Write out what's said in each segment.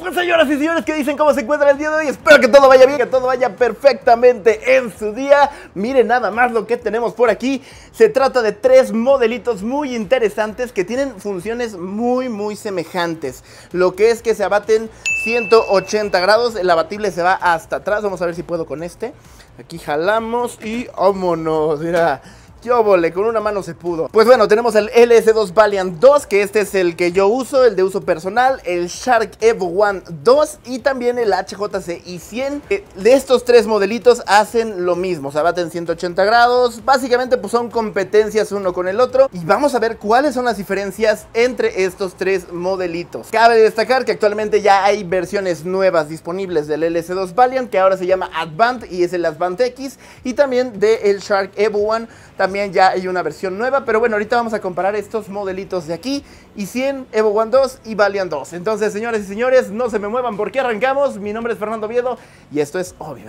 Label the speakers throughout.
Speaker 1: Pues, señoras y señores, que dicen? ¿Cómo se encuentra el día de hoy? Espero que todo vaya bien, que todo vaya perfectamente en su día. Miren nada más lo que tenemos por aquí. Se trata de tres modelitos muy interesantes que tienen funciones muy, muy semejantes. Lo que es que se abaten 180 grados, el abatible se va hasta atrás. Vamos a ver si puedo con este. Aquí jalamos y vámonos, mira. Yo volé, con una mano se pudo. Pues bueno, tenemos el LS2 Valiant 2, que este es el que yo uso, el de uso personal, el Shark Evo One 2 y también el HJC i 100. Eh, de estos tres modelitos hacen lo mismo, se abaten 180 grados. Básicamente pues son competencias uno con el otro y vamos a ver cuáles son las diferencias entre estos tres modelitos. Cabe destacar que actualmente ya hay versiones nuevas disponibles del LS2 Valiant, que ahora se llama Advant y es el Advant X, y también del Shark Evo One también ya hay una versión nueva, pero bueno, ahorita vamos a comparar estos modelitos de aquí, y 100 Evo One 2 y Valiant 2. Entonces, señoras y señores, no se me muevan porque arrancamos. Mi nombre es Fernando Viedo y esto es Obvio.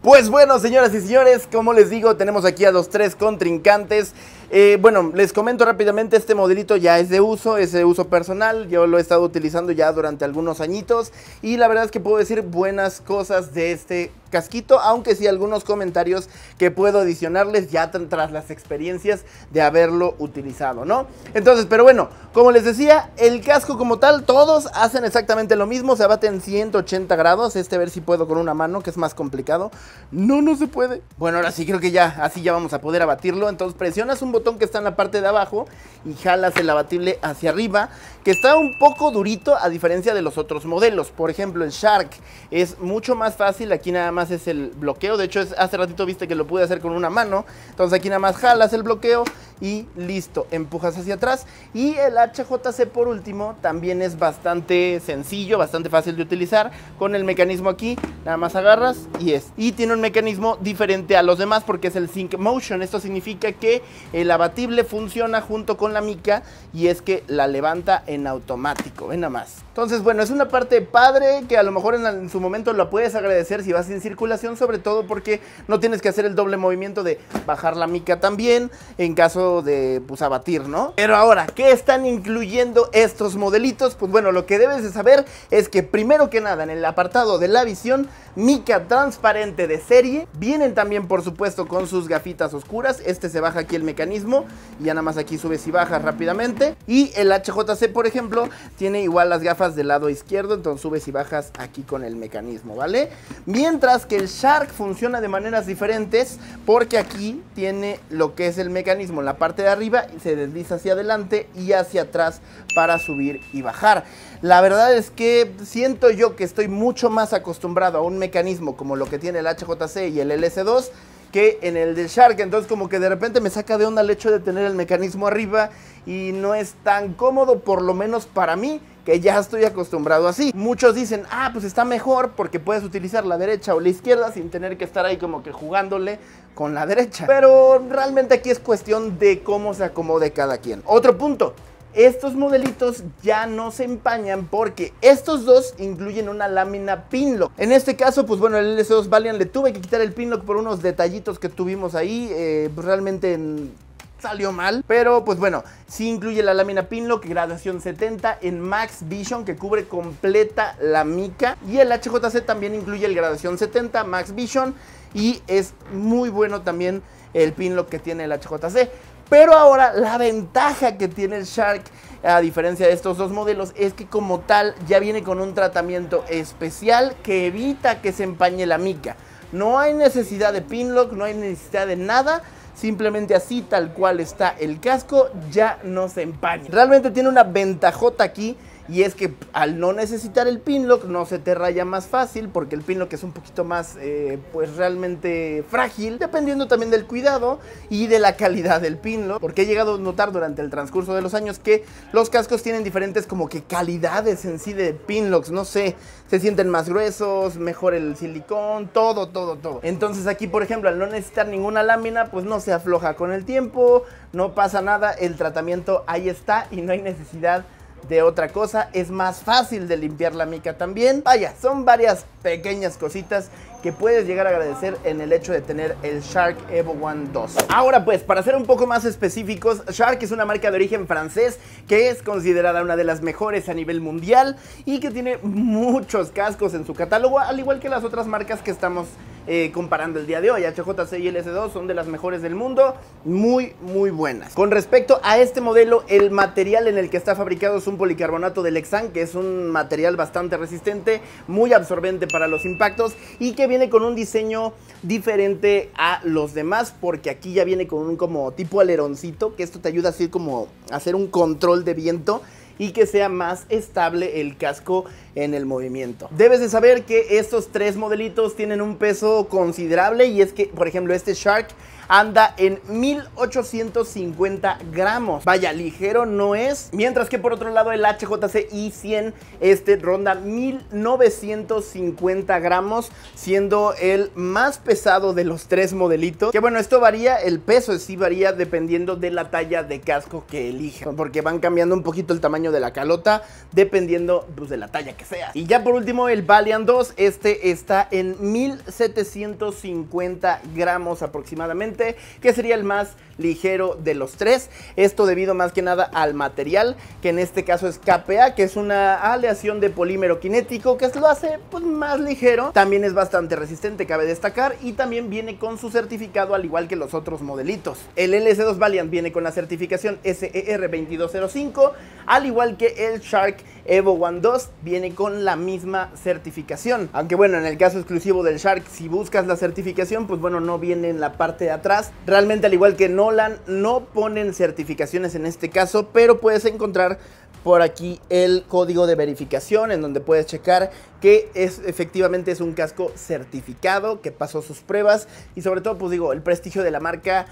Speaker 1: Pues bueno, señoras y señores, como les digo, tenemos aquí a los tres contrincantes. Eh, bueno, les comento rápidamente, este modelito ya es de uso, es de uso personal, yo lo he estado utilizando ya durante algunos añitos y la verdad es que puedo decir buenas cosas de este casquito, aunque sí algunos comentarios que puedo adicionarles ya tras las experiencias de haberlo utilizado, ¿no? Entonces, pero bueno, como les decía, el casco como tal, todos hacen exactamente lo mismo, se abaten 180 grados, este a ver si puedo con una mano, que es más complicado. No, no se puede. Bueno, ahora sí creo que ya, así ya vamos a poder abatirlo, entonces presionas un botón que está en la parte de abajo y jalas el abatible hacia arriba, que está un poco durito a diferencia de los otros modelos, por ejemplo el Shark es mucho más fácil, aquí nada más es el bloqueo. De hecho, es, hace ratito viste que lo pude hacer con una mano. Entonces aquí nada más jalas el bloqueo y listo, empujas hacia atrás. Y el HJC por último también es bastante sencillo, bastante fácil de utilizar. Con el mecanismo aquí, nada más agarras y es. Y tiene un mecanismo diferente a los demás porque es el Sync Motion. Esto significa que el abatible funciona junto con la mica y es que la levanta en automático. en nada más. Entonces, bueno, es una parte padre que a lo mejor en, su momento la puedes agradecer si vas en circulación, sobre todo porque no tienes que hacer el doble movimiento de bajar la mica también en caso de pues abatir, ¿no? Pero ahora, ¿qué están incluyendo estos modelitos? Pues bueno, lo que debes de saber es que primero que nada en el apartado de la visión, mica transparente de serie, vienen también por supuesto con sus gafitas oscuras, este se baja aquí el mecanismo y ya nada más aquí subes y bajas rápidamente y el HJC por ejemplo tiene igual las gafas del lado izquierdo, entonces subes y bajas aquí con el mecanismo, ¿vale? Mientras que el Shark funciona de maneras diferentes porque aquí tiene lo que es el mecanismo en la parte de arriba, y se desliza hacia adelante y hacia atrás para subir y bajar. La verdad es que siento yo que estoy mucho más acostumbrado a un mecanismo como lo que tiene el HJC y el LS2 que en el del Shark. Entonces como que de repente me saca de onda el hecho de tener el mecanismo arriba y no es tan cómodo, por lo menos para mí que ya estoy acostumbrado así. Muchos dicen, ah, pues está mejor porque puedes utilizar la derecha o la izquierda sin tener que estar ahí como que jugándole con la derecha. Pero realmente aquí es cuestión de cómo se acomode cada quien. Otro punto. Estos modelitos ya no se empañan porque estos dos incluyen una lámina pinlock. En este caso, pues bueno, el LS2 Valiant le tuve que quitar el pinlock por unos detallitos que tuvimos ahí. Eh, pues realmente en salió mal. Pero pues bueno, sí incluye la lámina Pinlock graduación 70 en Max Vision que cubre completa la mica. Y el HJC también incluye el graduación 70 Max Vision. Y es muy bueno también el Pinlock que tiene el HJC. Pero ahora la ventaja que tiene el Shark, a diferencia de estos dos modelos, es que como tal ya viene con un tratamiento especial que evita que se empañe la mica. No hay necesidad de pinlock, no hay necesidad de nada. Simplemente así, tal cual está el casco, ya no se empaña. Realmente tiene una ventajota aquí y es que al no necesitar el pinlock no se te raya más fácil porque el pinlock es un poquito más eh, pues realmente frágil, dependiendo también del cuidado y de la calidad del pinlock. Porque he llegado a notar durante el transcurso de los años que los cascos tienen diferentes como que calidades en sí de pinlocks, no sé, se sienten más gruesos, mejor el silicón, todo, todo, todo. Entonces aquí por ejemplo al no necesitar ninguna lámina pues no se afloja con el tiempo, no pasa nada, el tratamiento ahí está y no hay necesidad de otra cosa, es más fácil de limpiar la mica también. Vaya, son varias pequeñas cositas que puedes llegar a agradecer en el hecho de tener el Shark Evo One 2. Ahora pues, para ser un poco más específicos, Shark es una marca de origen francés que es considerada una de las mejores a nivel mundial y que tiene muchos cascos en su catálogo, al igual que las otras marcas que estamos eh, comparando el día de hoy. HJC y LS2 son de las mejores del mundo, muy, muy buenas. Con respecto a este modelo, el material en el que está fabricado es un policarbonato de Lexan, que es un material bastante resistente, muy absorbente para los impactos y que viene con un diseño diferente a los demás, porque aquí ya viene con un como tipo aleroncito, que esto te ayuda a como a hacer un control de viento y que sea más estable el casco en el movimiento. Debes de saber que estos tres modelitos tienen un peso considerable y es que, por ejemplo, este Shark anda en 1850 gramos. Vaya, ligero no es. Mientras que por otro lado el HJC i100 este ronda 1950 gramos, siendo el más pesado de los tres modelitos. Que bueno, esto varía, el peso sí varía dependiendo de la talla de casco que elijan, porque van cambiando un poquito el tamaño de la calota dependiendo pues, de la talla que sea. Y ya por último el Valiant 2, este está en 1750 gramos aproximadamente que sería el más ligero de los tres. Esto debido más que nada al material, que en este caso es KPA, que es una aleación de polímero cinético que lo hace pues, más ligero. También es bastante resistente, cabe destacar, y también viene con su certificado al igual que los otros modelitos. El LC2 Valiant viene con la certificación SER2205, e al igual que el Shark Evo One 2 viene con la misma certificación. Aunque bueno, en el caso exclusivo del Shark, si buscas la certificación, pues bueno, no viene en la parte de atrás. Realmente al igual que no no ponen certificaciones en este caso, pero puedes encontrar por aquí el código de verificación en donde puedes checar que es efectivamente es un casco certificado que pasó sus pruebas y sobre todo pues digo el prestigio de la marca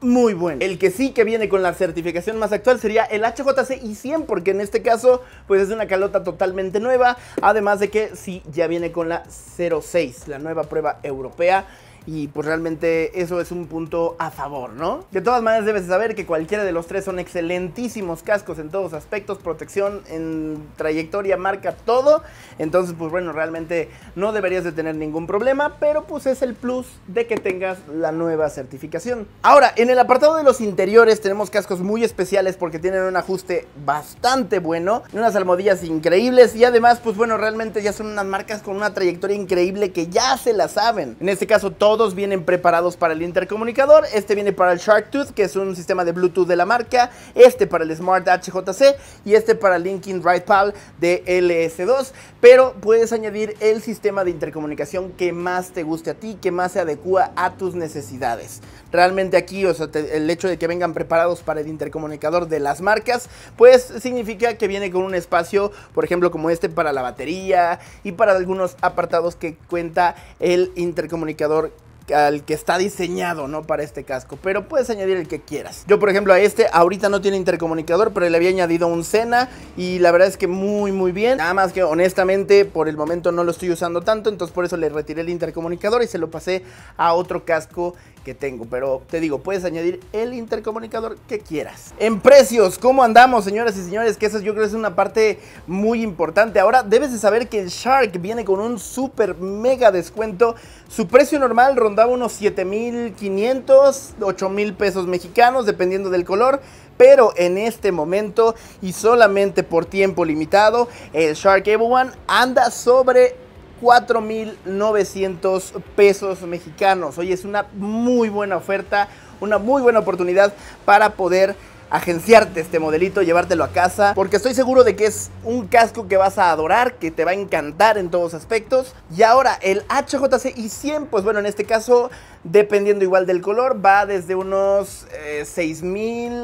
Speaker 1: muy bueno. El que sí que viene con la certificación más actual sería el HJC i100 porque en este caso pues es una calota totalmente nueva, además de que sí ya viene con la 06, la nueva prueba europea y pues realmente eso es un punto a favor, ¿no? De todas maneras debes saber que cualquiera de los tres son excelentísimos cascos en todos aspectos, protección en trayectoria, marca, todo. Entonces pues bueno, realmente no deberías de tener ningún problema, pero pues es el plus de que tengas la nueva certificación. Ahora, en el apartado de los interiores tenemos cascos muy especiales porque tienen un ajuste bastante bueno, unas almohadillas increíbles y además pues bueno, realmente ya son unas marcas con una trayectoria increíble que ya se la saben. En este caso todo todos vienen preparados para el intercomunicador. Este viene para el Shark Tooth que es un sistema de Bluetooth de la marca. Este para el Smart HJC y este para el Linkin Right Pal de LS2. Pero puedes añadir el sistema de intercomunicación que más te guste a ti, que más se adecua a tus necesidades. Realmente aquí, o sea, el hecho de que vengan preparados para el intercomunicador de las marcas, pues significa que viene con un espacio, por ejemplo, como este para la batería y para algunos apartados que cuenta el intercomunicador al que está diseñado, ¿no? Para este casco, pero puedes añadir el que quieras. Yo, por ejemplo, a este ahorita no tiene intercomunicador, pero le había añadido un Sena y la verdad es que muy, muy bien. Nada más que honestamente por el momento no lo estoy usando tanto, entonces por eso le retiré el intercomunicador y se lo pasé a otro casco que tengo. Pero te digo, puedes añadir el intercomunicador que quieras. En precios, ¿cómo andamos, señoras y señores? Que eso yo creo es una parte muy importante. Ahora debes de saber que el Shark viene con un super mega descuento. Su precio normal ronda rondaba unos 7500, 8000 pesos mexicanos, dependiendo del color. Pero en este momento y solamente por tiempo limitado, el Shark Able One anda sobre 4,900 pesos mexicanos. Hoy es una muy buena oferta, una muy buena oportunidad para poder agenciarte este modelito, llevártelo a casa, porque estoy seguro de que es un casco que vas a adorar, que te va a encantar en todos aspectos. Y ahora el HJC i100, pues bueno, en este caso, dependiendo igual del color, va desde unos 6.000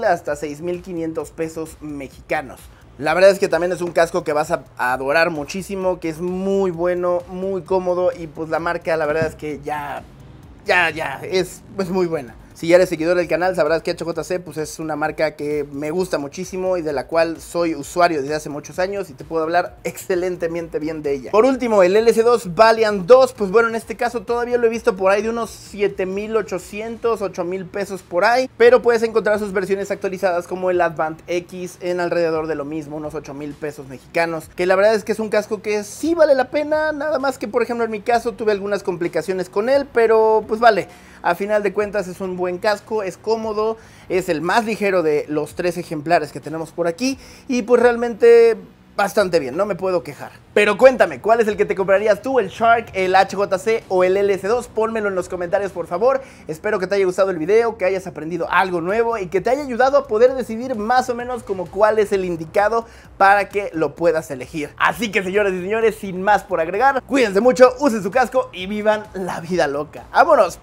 Speaker 1: eh, hasta 6.500 pesos mexicanos. La verdad es que también es un casco que vas a, adorar muchísimo, que es muy bueno, muy cómodo y pues la marca la verdad es que ya, ya, ya, es, es muy buena. Si ya eres seguidor del canal, sabrás que HJC pues, es una marca que me gusta muchísimo y de la cual soy usuario desde hace muchos años y te puedo hablar excelentemente bien de ella. Por último, el lc 2 Valiant 2, pues bueno, en este caso todavía lo he visto por ahí de unos 7800, 8000 pesos por ahí, pero puedes encontrar sus versiones actualizadas como el Advant X en alrededor de lo mismo, unos 8000 pesos mexicanos, que la verdad es que es un casco que sí vale la pena, nada más que por ejemplo en mi caso tuve algunas complicaciones con él, pero pues vale, a final de cuentas es un buen buen casco, es cómodo, es el más ligero de los tres ejemplares que tenemos por aquí y pues realmente bastante bien, no me puedo quejar. Pero cuéntame, ¿cuál es el que te comprarías tú, el Shark, el HJC o el LS2? Pónmelo en los comentarios, por favor. Espero que te haya gustado el video, que hayas aprendido algo nuevo y que te haya ayudado a poder decidir más o menos como cuál es el indicado para que lo puedas elegir. Así que, señores y señores, sin más por agregar, cuídense mucho, usen su casco y vivan la vida loca. ¡Vámonos!